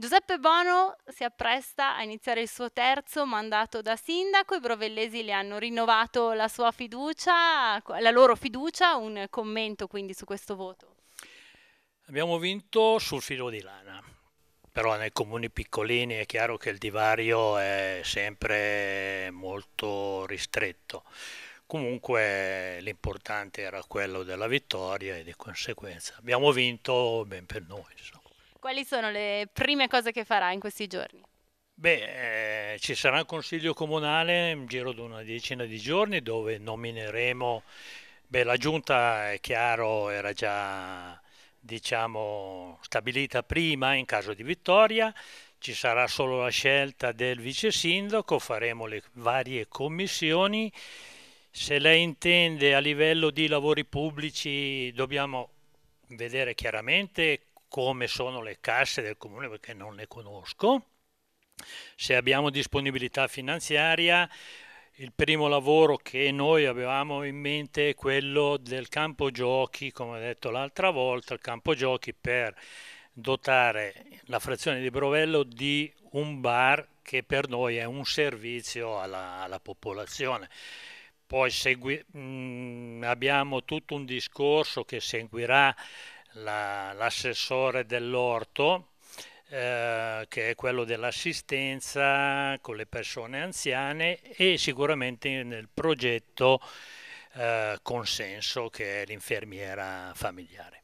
Giuseppe Bono si appresta a iniziare il suo terzo mandato da sindaco, i brovellesi le hanno rinnovato la sua fiducia, la loro fiducia, un commento quindi su questo voto. Abbiamo vinto sul filo di lana, però nei comuni piccolini è chiaro che il divario è sempre molto ristretto. Comunque l'importante era quello della vittoria e di conseguenza abbiamo vinto ben per noi. Insomma. Quali sono le prime cose che farà in questi giorni? Beh, eh, ci sarà un consiglio comunale in giro di una decina di giorni dove nomineremo, beh la giunta è chiaro era già diciamo stabilita prima in caso di vittoria, ci sarà solo la scelta del vice sindaco, faremo le varie commissioni. Se lei intende a livello di lavori pubblici dobbiamo vedere chiaramente come sono le casse del comune perché non le conosco, se abbiamo disponibilità finanziaria. Il primo lavoro che noi avevamo in mente è quello del campo giochi, come ho detto l'altra volta, il campo giochi per dotare la frazione di Brovello di un bar che per noi è un servizio alla, alla popolazione. Poi segui, mh, mm, abbiamo tutto un discorso che seguirà la, l'assessore dell'orto, eh, che è quello dell'assistenza con le persone anziane e sicuramente nel progetto eh, Consenso, che è l'infermiera familiare.